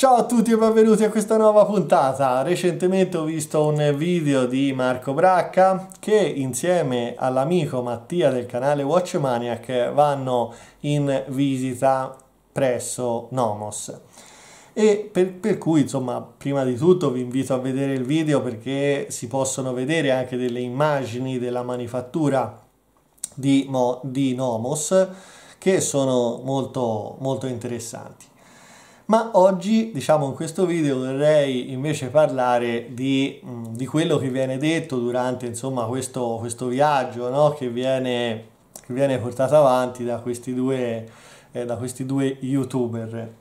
Ciao a tutti e benvenuti a questa nuova puntata. Recentemente ho visto un video di Marco Bracca che insieme all'amico Mattia del canale Watchmaniac vanno in visita presso Nomos. E per, per cui insomma prima di tutto vi invito a vedere il video perché si possono vedere anche delle immagini della manifattura di, Mo, di Nomos che sono molto, molto interessanti ma oggi diciamo in questo video vorrei invece parlare di, mm, di quello che viene detto durante insomma questo, questo viaggio no? che, viene, che viene portato avanti da questi due, eh, da questi due youtuber.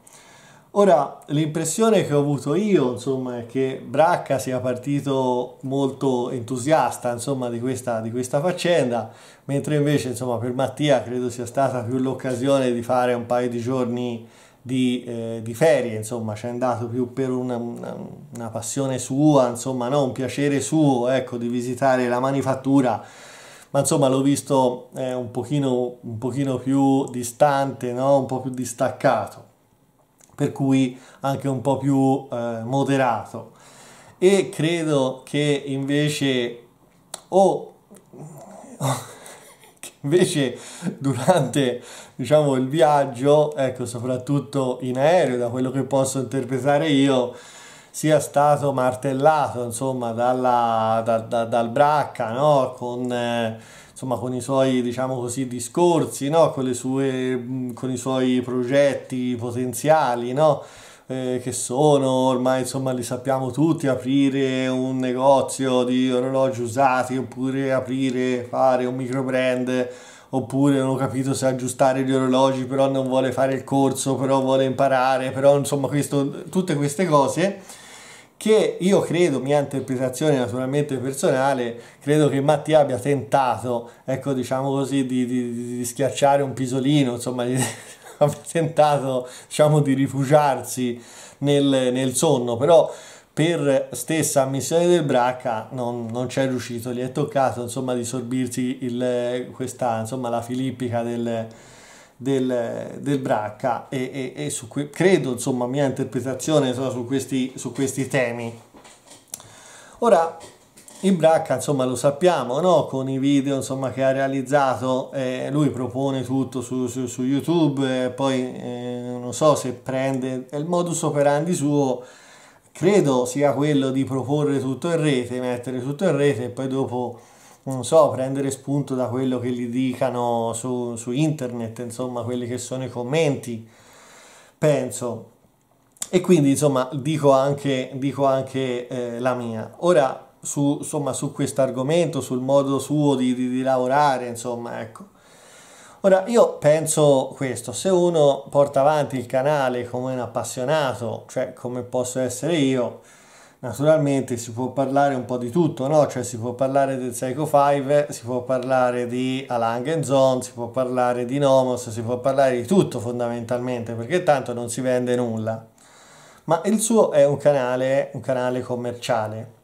Ora, l'impressione che ho avuto io, insomma, è che Bracca sia partito molto entusiasta, insomma, di questa, di questa faccenda, mentre invece, insomma, per Mattia credo sia stata più l'occasione di fare un paio di giorni di, eh, di ferie, insomma, ci è andato più per una, una, una, passione sua, insomma, no, un piacere suo, ecco, di visitare la manifattura, ma insomma l'ho visto eh, un, pochino, un pochino più distante, no? un po' più distaccato, per cui anche un po' più eh, moderato. E credo che invece o... Oh, Invece durante diciamo, il viaggio, ecco, soprattutto in aereo, da quello che posso interpretare io, sia stato martellato insomma, dalla, da, da, dal Bracca no? con, eh, insomma, con, i suoi diciamo così, discorsi, no? con, sue, mm, con, i suoi progetti potenziali. No? eh, che sono, ormai insomma li sappiamo tutti, aprire un negozio di orologi usati oppure aprire, fare un micro brand oppure non ho capito se aggiustare gli orologi però non vuole fare il corso, però vuole imparare, però insomma questo, tutte queste cose che io credo, mia interpretazione naturalmente personale, credo che Mattia abbia tentato, ecco diciamo così, di, di, di schiacciare un pisolino, insomma di, ha tentato diciamo, di rifugiarsi nel, nel, sonno, però per stessa ammissione del Bracca non, non c'è riuscito, gli è toccato insomma, di sorbirsi il, questa, insomma, la filippica del, del, del Bracca e, e, e su que, credo, insomma, mia interpretazione insomma, su, questi, su questi temi. Ora, il Bracca, insomma, lo sappiamo, no? Con i video, insomma, che ha realizzato, eh, lui propone tutto su, su, su YouTube, eh, poi eh, non so se prende... il modus operandi suo credo sia quello di proporre tutto in rete, mettere tutto in rete e poi dopo, non so, prendere spunto da quello che gli dicano su, su internet, insomma, quelli che sono i commenti, penso. E quindi, insomma, dico anche, dico anche eh, la mia. Ora su, insomma, su questo argomento, sul modo suo di, di, di lavorare, insomma, ecco. Ora, io penso questo, se uno porta avanti il canale come un appassionato, cioè come posso essere io, naturalmente si può parlare un po' di tutto, no? Cioè si può parlare del Seiko 5, si può parlare di Alang Zone, si può parlare di Nomos, si può parlare di tutto fondamentalmente, perché tanto non si vende nulla. Ma il suo è un canale, un canale commerciale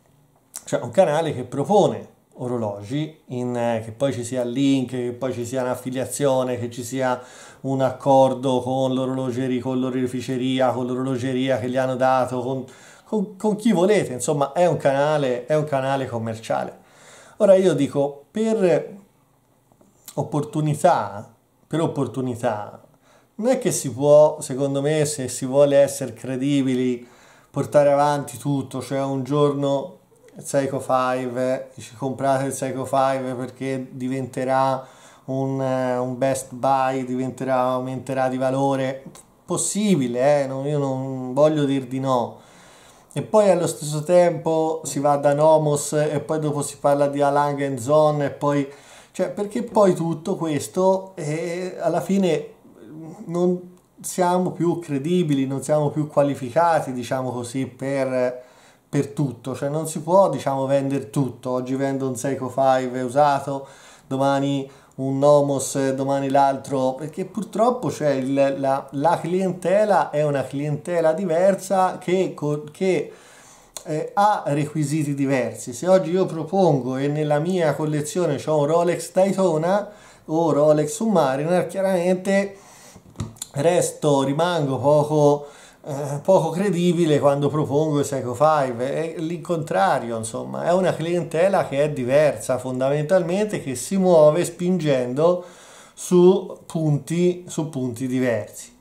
cioè un canale che propone orologi, in, eh, che poi ci sia il link, che poi ci sia un'affiliazione, che ci sia un accordo con l'orologeria, con l'oreficeria, con l'orologeria che gli hanno dato, con, con, con, chi volete, insomma è un, canale, è un canale commerciale. Ora io dico, per opportunità, per opportunità, non è che si può, secondo me, se si vuole essere credibili, portare avanti tutto, cioè un giorno Seiko 5, comprate il Seiko 5 perché diventerà un, eh, un best buy, diventerà, aumenterà di valore. Possibile, eh? non, io non voglio dir di no. E poi allo stesso tempo si va da Nomos e poi dopo si parla di Alang and Zone e poi... Cioè, perché poi tutto questo e eh, alla fine non siamo più credibili, non siamo più qualificati, diciamo così, per per tutto, cioè non si può diciamo vendere tutto, oggi vendo un Seiko 5 usato, domani un Nomos, domani l'altro, perché purtroppo cioè, il, la, la, clientela è una clientela diversa che, che eh, ha requisiti diversi. Se oggi io propongo e nella mia collezione ho un Rolex Daytona o Rolex Submariner, chiaramente resto, rimango poco eh, poco credibile quando propongo il Seco 5, è l'incontrario, insomma, è una clientela che è diversa fondamentalmente, che si muove spingendo su punti, su punti diversi.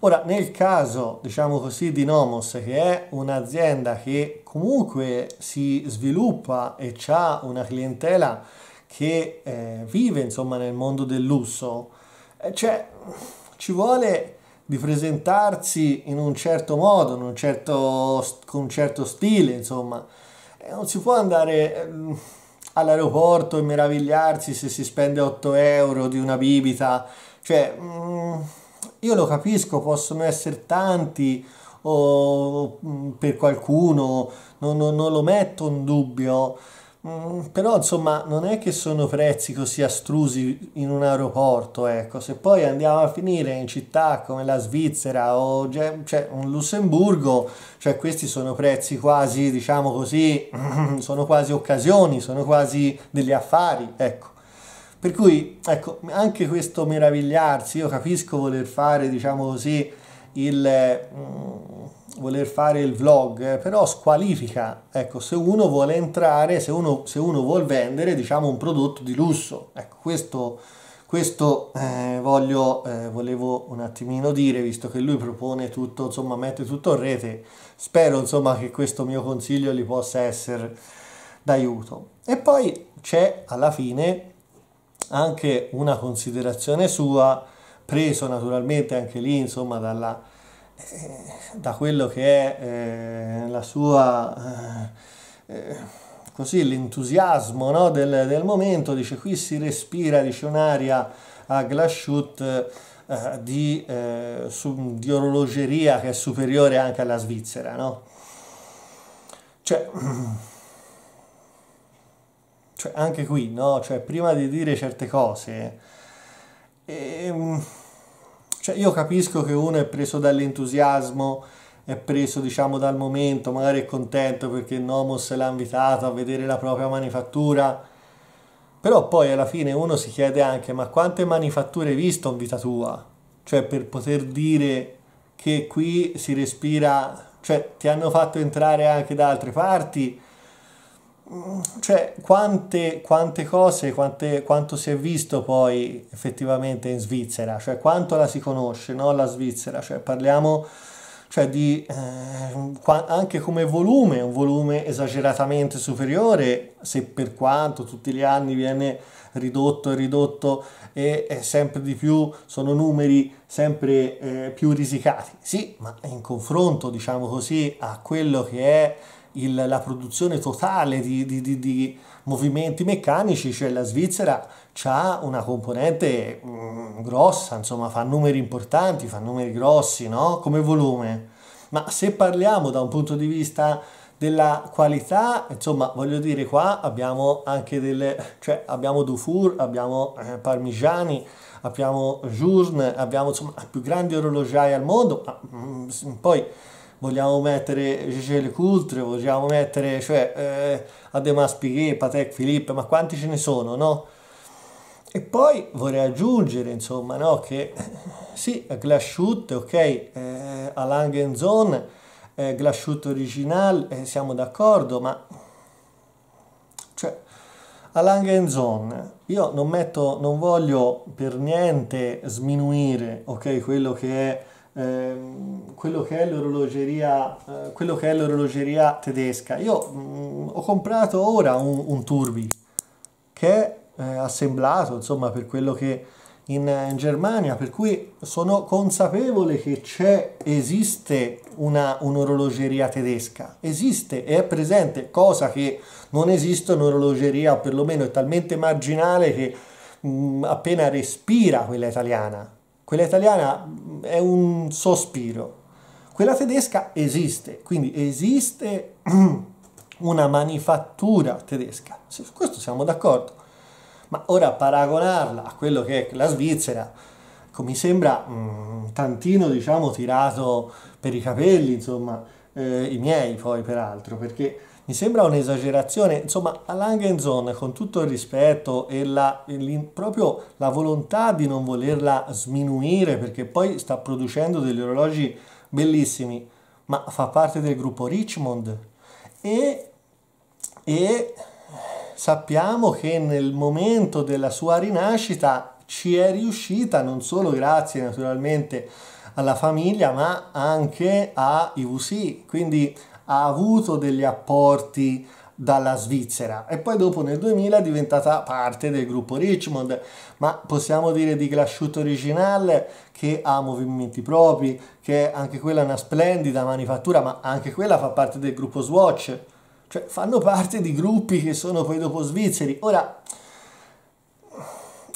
Ora, nel caso, diciamo così, di Nomos, che è un'azienda che comunque si sviluppa e ha una clientela che eh, vive, insomma, nel mondo del lusso, eh, cioè, ci vuole di presentarsi in un certo modo, un certo, con un certo stile, insomma. Eh, non si può andare ehm, all'aeroporto e meravigliarsi se si spende 8 euro di una bibita. Cioè, mm, io lo capisco, possono essere tanti o mm, per qualcuno, non, non, non lo metto in dubbio Mm, però insomma non è che sono prezzi così astrusi in un aeroporto, ecco, se poi andiamo a finire in città come la Svizzera o cioè, cioè un Lussemburgo, cioè questi sono prezzi quasi, diciamo così, sono quasi occasioni, sono quasi degli affari, ecco. Per cui, ecco, anche questo meravigliarsi, io capisco voler fare, diciamo così, il... Mm, voler fare il vlog, però squalifica, ecco, se uno vuole entrare, se uno, se uno vuole vendere, diciamo, un prodotto di lusso. Ecco, questo, questo eh, voglio, eh, volevo un attimino dire, visto che lui propone tutto, insomma, mette tutto in rete, spero, insomma, che questo mio consiglio gli possa essere d'aiuto. E poi c'è, alla fine, anche una considerazione sua, preso naturalmente anche lì, insomma, dalla eh, da quello che è eh, la sua eh, eh, così l'entusiasmo no, del, del, momento dice qui si respira dice un'aria a Glashut eh, di, eh, su, di, orologeria che è superiore anche alla Svizzera no? cioè, cioè anche qui no? cioè, prima di dire certe cose eh, cioè, io capisco che uno è preso dall'entusiasmo, è preso diciamo dal momento, magari è contento perché Nomos l'ha invitato a vedere la propria manifattura, però poi alla fine uno si chiede anche ma quante manifatture hai visto in vita tua? Cioè per poter dire che qui si respira, cioè ti hanno fatto entrare anche da altre parti cioè, quante, quante cose, quante, quanto si è visto poi effettivamente in Svizzera, cioè quanto la si conosce, no? la Svizzera, cioè parliamo cioè di, eh, anche come volume, un volume esageratamente superiore, se per quanto tutti gli anni viene ridotto e ridotto e, e sempre di più sono numeri sempre eh, più risicati. Sì, ma in confronto, diciamo così, a quello che è il, la produzione totale di, di, di, di, movimenti meccanici, cioè la Svizzera ha una componente mh, mm, grossa, insomma fa numeri importanti, fa numeri grossi, no? Come volume. Ma se parliamo da un punto di vista della qualità, insomma, voglio dire, qua abbiamo anche delle, cioè abbiamo Dufour, abbiamo eh, Parmigiani, abbiamo Journe, abbiamo insomma i più grandi orologiai al mondo, ma, mh, mm, poi vogliamo mettere Gecele Coultre, vogliamo mettere cioè, eh, Ademas Piguet, Patek Philippe, ma quanti ce ne sono, no? E poi vorrei aggiungere, insomma, no, che sì, Glashut, ok, eh, a Langenzone, eh, Glashut original, eh, siamo d'accordo, ma cioè, a Langenzone, io non metto, non voglio per niente sminuire, ok, quello che è Ehm, quello che è l'orologeria, eh, quello che è l'orologeria tedesca. Io mh, mm, ho comprato ora un, un Turbi che è eh, assemblato, insomma, per quello che in, in, Germania, per cui sono consapevole che c'è, esiste una, un'orologeria tedesca, esiste e è presente, cosa che non esiste un'orologeria, o perlomeno è talmente marginale che mh, mm, appena respira quella italiana. Quella italiana mm, è un sospiro. Quella tedesca esiste, quindi esiste una manifattura tedesca. Su questo siamo d'accordo. Ma ora paragonarla a quello che è la Svizzera, mi sembra un mm, tantino diciamo tirato per i capelli, insomma, eh, i miei poi peraltro, perché mi sembra un'esagerazione, insomma, a Langenzon, con tutto il rispetto e, la, e proprio la volontà di non volerla sminuire, perché poi sta producendo degli orologi bellissimi, ma fa parte del gruppo Richmond e, e sappiamo che nel momento della sua rinascita ci è riuscita non solo grazie naturalmente alla famiglia ma anche a IVC quindi ha avuto degli apporti dalla Svizzera e poi dopo nel 2000 è diventata parte del gruppo Richmond, ma possiamo dire di Glasciuto Originale che ha movimenti propri, che anche quella è una splendida manifattura, ma anche quella fa parte del gruppo Swatch, cioè fanno parte di gruppi che sono poi dopo svizzeri. Ora,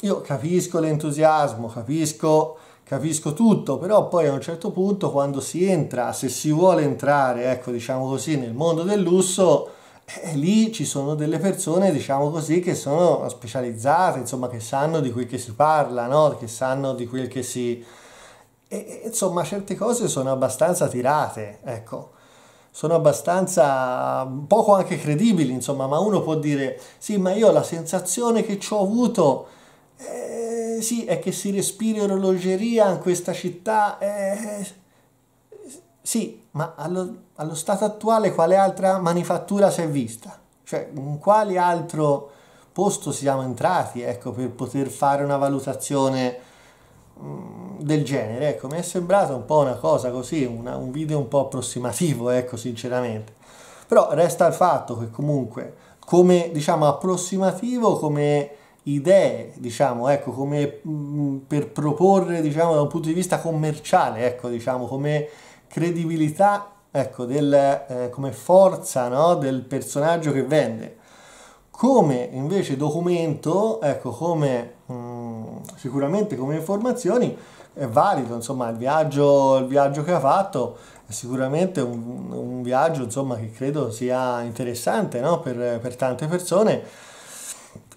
io capisco l'entusiasmo, capisco capisco tutto, però poi a un certo punto quando si entra, se si vuole entrare, ecco, diciamo così, nel mondo del lusso, eh, lì ci sono delle persone, diciamo così, che sono specializzate, insomma, che sanno di quel che si parla, no? Che sanno di quel che si... E, insomma, certe cose sono abbastanza tirate, ecco sono abbastanza poco anche credibili, insomma, ma uno può dire sì, ma io la sensazione che ci ho avuto eh, sì, è che si respira orologeria in questa città. Eh, sì, ma allo, allo, stato attuale quale altra manifattura si è vista? Cioè, in quale altro posto siamo entrati, ecco, per poter fare una valutazione mm, del genere? Ecco, mi è sembrato un po' una cosa così, una, un video un po' approssimativo, ecco, sinceramente. Però resta il fatto che comunque, come, diciamo, approssimativo, come idee, diciamo, ecco, come mh, mm, per proporre, diciamo, da un punto di vista commerciale, ecco, diciamo, come credibilità, ecco, del, eh, come forza, no, del personaggio che vende. Come invece documento, ecco, come mh, mm, sicuramente come informazioni è valido, insomma, il viaggio, il viaggio che ha fatto è sicuramente un, un viaggio, insomma, che credo sia interessante, no, per, per tante persone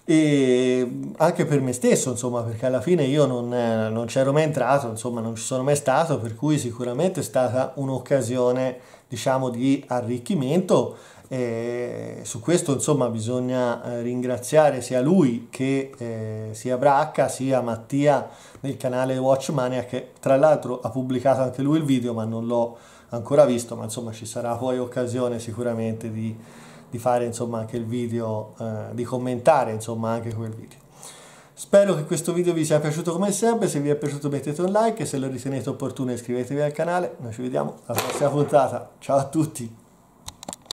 e anche per me stesso, insomma, perché alla fine io non, non c'ero mai entrato, insomma, non ci sono mai stato, per cui sicuramente è stata un'occasione, diciamo, di arricchimento. E su questo, insomma, bisogna eh, ringraziare sia lui che eh, sia Bracca, sia Mattia del canale Watchmania, che tra l'altro ha pubblicato anche lui il video, ma non l'ho ancora visto, ma insomma ci sarà poi occasione sicuramente di di fare insomma anche il video, eh, di commentare insomma anche quel video. Spero che questo video vi sia piaciuto come sempre, se vi è piaciuto mettete un like, se lo ritenete opportuno iscrivetevi al canale, noi ci vediamo alla prossima puntata, ciao a tutti!